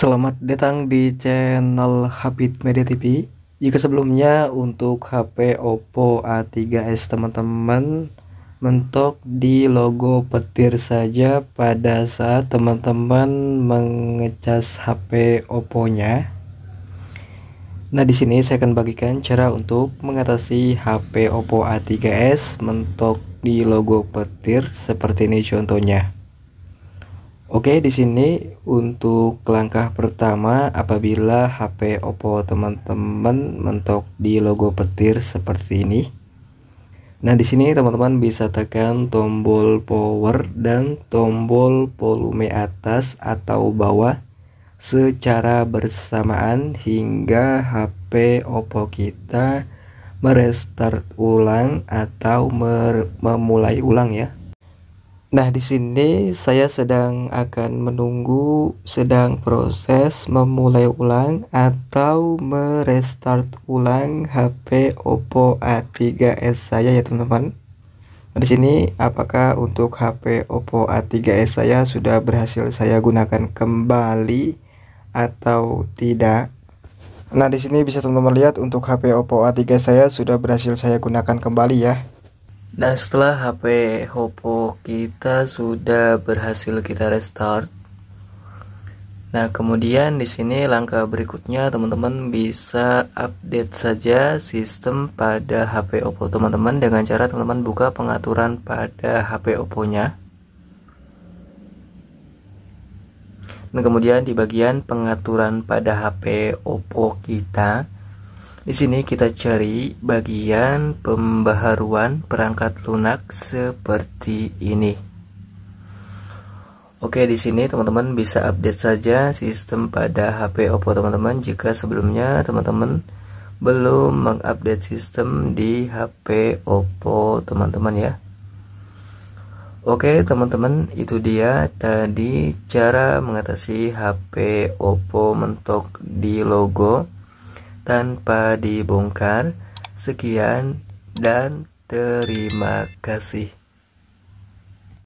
Selamat datang di channel Habit Media TV. Jika sebelumnya untuk HP Oppo A3s teman-teman mentok di logo petir saja pada saat teman-teman mengecas HP Oppo-nya. Nah, di sini saya akan bagikan cara untuk mengatasi HP Oppo A3s mentok di logo petir seperti ini contohnya. Oke, di sini untuk langkah pertama apabila HP Oppo teman-teman mentok di logo petir seperti ini. Nah, di sini teman-teman bisa tekan tombol power dan tombol volume atas atau bawah secara bersamaan hingga HP Oppo kita merestart ulang atau memulai ulang ya. Nah, di sini saya sedang akan menunggu, sedang proses memulai ulang atau merestart ulang HP Oppo A3s saya ya teman-teman. Nah, di sini apakah untuk HP Oppo A3s saya sudah berhasil saya gunakan kembali atau tidak? Nah, di sini bisa teman-teman lihat untuk HP Oppo A3 s saya sudah berhasil saya gunakan kembali ya. Nah setelah HP Oppo kita sudah berhasil kita restart. Nah kemudian di sini langkah berikutnya teman-teman bisa update saja sistem pada HP Oppo teman-teman dengan cara teman-teman buka pengaturan pada HP Oppo-nya. Dan kemudian di bagian pengaturan pada HP Oppo kita, di sini kita cari bagian pembaharuan perangkat lunak seperti ini. Oke, di sini teman-teman bisa update saja sistem pada HP Oppo teman-teman jika sebelumnya teman-teman belum mengupdate sistem di HP Oppo teman-teman ya. Oke teman-teman itu dia tadi cara mengatasi HP Oppo mentok di logo tanpa dibongkar. Sekian dan terima kasih.